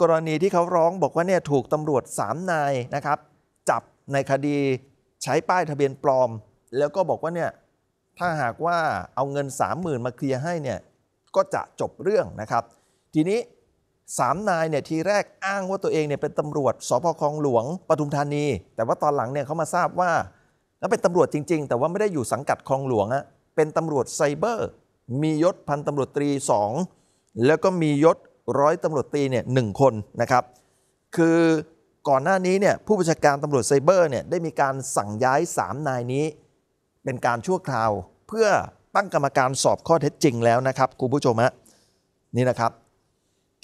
กรณีที่เขาร้องบอกว่าเนี่ยถูกตำรวจสามนายนะครับ จับในคดีใช้ป้ายทะเบียนปลอม แล้วก็บอกว่าเนี่ยถ้าหากว่าเอาเงิน30,000มาเคลียร์ให้เนี่ยก็จะจบเรื่องนะครับทีนี้สามนายเนี่ยทีแรกอ้างว่าตัวเองเนี่ยเป็น ตำรวจสพคลองหลวง ปทุมธานี แต่ว่าตอนหลังเนี่ยเขามาทราบว่าก็เป็นตำรวจจริง ๆ แต่ว่าไม่ได้อยู่สังกัดคลองหลวงอะเป็นตำรวจไซเบอร์มียศพันตำรวจตรีสองแล้วก็มียศร้อยตำรวจตีเนี่ยหคนนะครับ คือก่อนหน้านี้เนี่ยผู้บัญชาการตำรวจไซเบอร์เนี่ยได้มีการสั่งย้าย 3 นายนี้ เป็นการชั่วคราวเพื่อตั้งกรรมการสอบข้อเท็จจริงแล้วนะครับ คุณผู้ชมฮะนี่นะครับ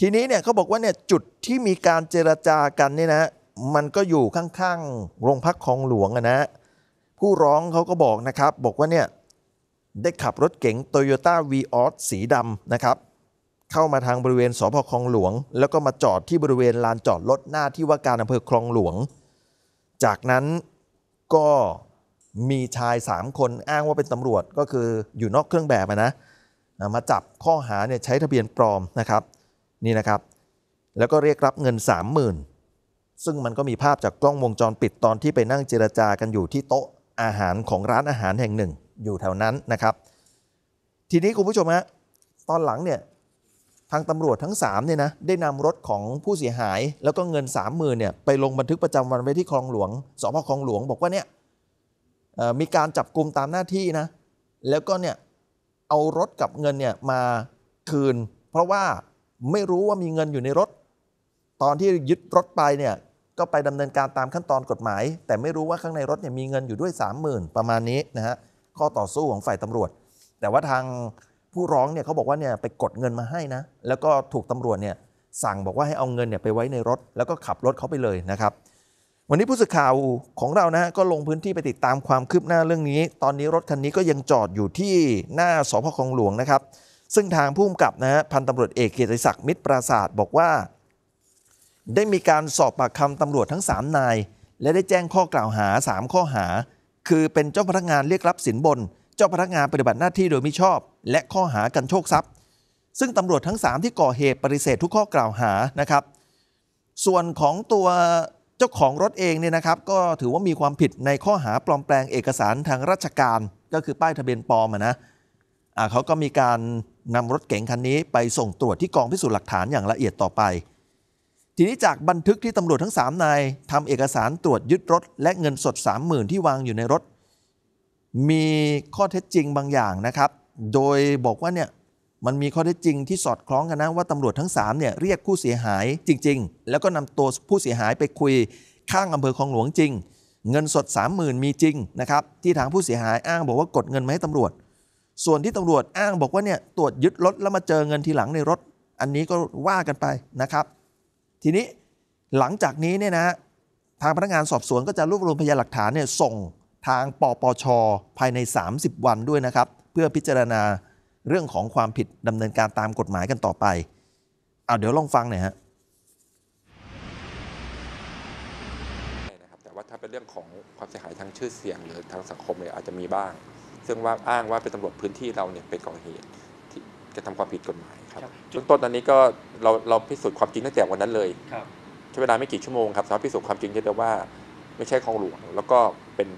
ทีนี้เนี่ยเขาบอกว่าเนี่ยจุดที่มีการเจรจากันเนี่ยนะ มันก็อยู่ข้างๆ โรงพักของหลวงนะ ผู้ร้องเขาก็บอกนะครับ บอกว่าเนี่ยได้ขับรถเก๋ง t o y ต้าวีออสสีดำนะครับเข้ามาทางบริเวณสพคลองหลวง แล้วก็มาจอดที่บริเวณลานจอดรถหน้าที่ว่าการอำเภอคลองหลวง จากนั้นก็มีชาย 3 คนอ้างว่าเป็นตำรวจก็คืออยู่นอกเครื่องแบบนะ มาจับข้อหาเนี่ยใช้ทะเบียนปลอมนะครับนี่นะครับ แล้วก็เรียกรับเงิน 30,000ซึ่งมันก็มีภาพจากกล้องวงจรปิดตอนที่ไปนั่งเจรจากันอยู่ที่โต๊ะอาหารของร้านอาหารแห่งหนึ่ง อยู่แถวนั้นนะครับ ทีนี้คุณผู้ชมฮะตอนหลังเนี่ยทางตำรวจทั้ง3เนี่ยนะได้นำรถของผู้เสียหายแล้วก็เงิน 3 0,000เนี่ยไปลงบันทึกประจำวันไว้ที่คลองหลวงสพคลองหลวง บอกว่าเนี่ยมีการจับกลุ่มตามหน้าที่นะแล้วก็เนี่ยเอารถกับเงินเนี่ยมาคืน เพราะว่าไม่รู้ว่ามีเงินอยู่ในรถตอนที่ยึดรถไปเนี่ยก็ไปดำเนินการตามขั้นตอนกฎหมาย แต่ไม่รู้ว่าข้างในรถเนี่ยมีเงินอยู่ด้วย30,000ประมาณนี้นะฮะข้อต่อสู้ของฝ่ายตำรวจ แต่ว่าทางผู้ร้องเนี่ยเขาบอกว่าเนี่ยไปกดเงินมาให้นะ แล้วก็ถูกตำรวจเนี่ยสั่งบอกว่าให้เอาเงินเนี่ยไปไว้ในรถ แล้วก็ขับรถเขาไปเลยนะครับ วันนี้ผู้สื่อข่าวของเรานะฮะก็ลงพื้นที่ไปติดตามความคืบหน้าเรื่องนี้ ตอนนี้รถคันนี้ก็ยังจอดอยู่ที่หน้าสพคลองหลวงนะครับ ซึ่งทางผู้กำกับนะฮะพันตำรวจเอกเกียรติศักดิ์มิตรปราศาสตร์บอกว่า ได้มีการสอบปากคำตำรวจทั้ง 3นายและได้แจ้งข้อกล่าวหา 3 ข้อหา คือเป็นเจ้าพนักงานเรียกรับสินบนเจ้าพนักงานปฏิบัติหน้าที่โดยมิชอบและข้อหากันโชคทรัพย์ ซึ่งตำรวจทั้ง 3 ที่ก่อเหตุปฏิเสธทุกข้อกล่าวหานะครับ ส่วนของตัวเจ้าของรถเองเนี่ยนะครับ ก็ถือว่ามีความผิดในข้อหาปลอมแปลงเอกสารทางราชการ ก็คือป้ายทะเบียนปลอมนะะเขาก็มีการนำรถเก๋งคันนี้ไปส่งตรวจที่กองพิสูจน์หลักฐานอย่างละเอียดต่อไป ทีนี้จากบันทึกที่ตำรวจทั้ง3นายทำเอกสารตรวจยึดรถ และเงินสด 30,000ที่วางอยู่ในรถมีข้อเท็จจริงบางอย่างนะครับ โดยบอกว่าเนี่ยมันมีข้อเท็จจริงที่สอดคล้องกันนะว่าตำรวจทั้ง 3เนี่ยเรียกผู้เสียหายจริง ๆ แล้วก็นำตัวผู้เสียหายไปคุย ข้างอำเภอคลองหลวงจริง เงินสด30,000มีจริงนะครับที่ทางผู้เสียหายอ้างบอกว่ากดเงินมาให้ตำรวจ ส่วนที่ตำรวจอ้างบอกว่าเนี่ยตรวจยึดรถแล้วมาเจอเงินทีหลังในรถ อันนี้ก็ว่ากันไปนะครับ ทีนี้หลังจากนี้เนี่ยนะทางพนักงานสอบสวน ก็จะรวบรวมพยานหลักฐานเนี่ยส่งทางปปชภายใน 30 วันด้วยนะครับ เพื่อพิจารณาเรื่องของความผิดดำเนินการตามกฎหมายกันต่อไปเอาเดี๋ยวลองฟังหน่อยฮะแต่ว่าถ้าเป็นเรื่องของความเสียหายทางชื่อเสียงหรือทางสังคมเนี่ยอาจจะมีบ้าง ซึ่งว่าอ้างว่าเป็นตำรวจพื้นที่เราเนี่ยไปก่อเหตุที่จะทำความผิดกฎหมายครับจุดต้นตอนนี้ก็เราเราพิสูจน์ความจริงตั้งแต่วันนั้นเลยใช้เวลาไม่กี่ชั่วโมงครับสามารถพิสูจน์ความจริงได้ว่าไม่ใช่ของหลวงแล้วก็เป็น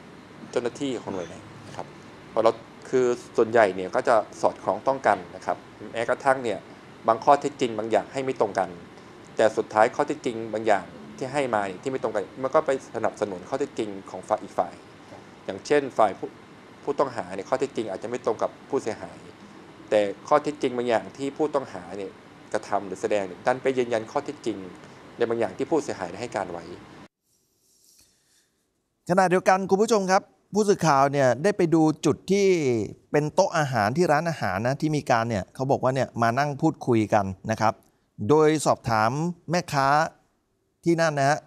เจ้าหน้าที่ของหน่วยไหนนะครับเพราะเราคือส่วนใหญ่เนี่ยก็จะสอดคล้องต้องกันนะครับแม้กระทั่งเนี่ยบางข้อเท็จจริงบางอย่างให้ไม่ตรงกัน แต่สุดท้ายข้อเท็จจริง บางอย่างที่ให้มาที่ไม่ตรงกันมันก็ไปสนับสนุนข้อเท็จจริงของฝ่ายอีกฝ่ายอย่างเช่นฝ่ายผู้ผู้ต้องหาเนี่ยข้อเท็จจริง อาจจะไม่ตรงกับผู้เสียหาย แต่ข้อเท็จจริงบางอย่างที่ผู้ต้องหาเนี่ยกระทำหรือแสดงดันไปยืนยันข้อเท็จจริง ในบางอย่างที่ผู้เสียหายได้ให้การไว้ขณะเดียวกันคุณผู้ชมครับผู้สื่อข่าวเนี่ยได้ไปดูจุดที่เป็นโต๊ะอาหารที่ร้านอาหารนะที่มีการเนี่ยเขาบอกว่าเนี่ยมานั่งพูดคุยกันนะครับ โดยสอบถามแม่ค้าที่นั่นนะฮะ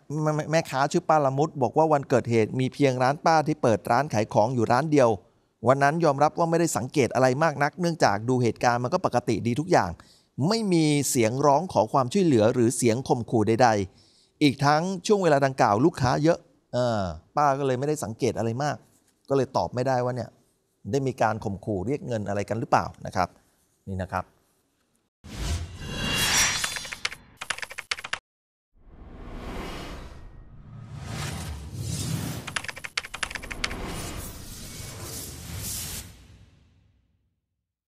แม่ค้าชื่อป้าละมุดบอกว่าวันเกิดเหตุมีเพียงร้านป้าที่เปิดร้านขายของอยู่ร้านเดียว วันนั้นยอมรับว่าไม่ได้สังเกตอะไรมากนัก เนื่องจากดูเหตุการณ์มันก็ปกติดีทุกอย่าง ไม่มีเสียงร้องขอความช่วยเหลือหรือเสียงข่มขู่ใดๆอีกทั้งช่วงเวลาดังกล่าวลูกค้าเยอะเออป้าก็เลยไม่ได้สังเกตอะไรมากก็เลยตอบไม่ได้ว่าเนี่ย ได้มีการข่มขู่เรียกเงินอะไรกันหรือเปล่านะครับ นี่นะครับ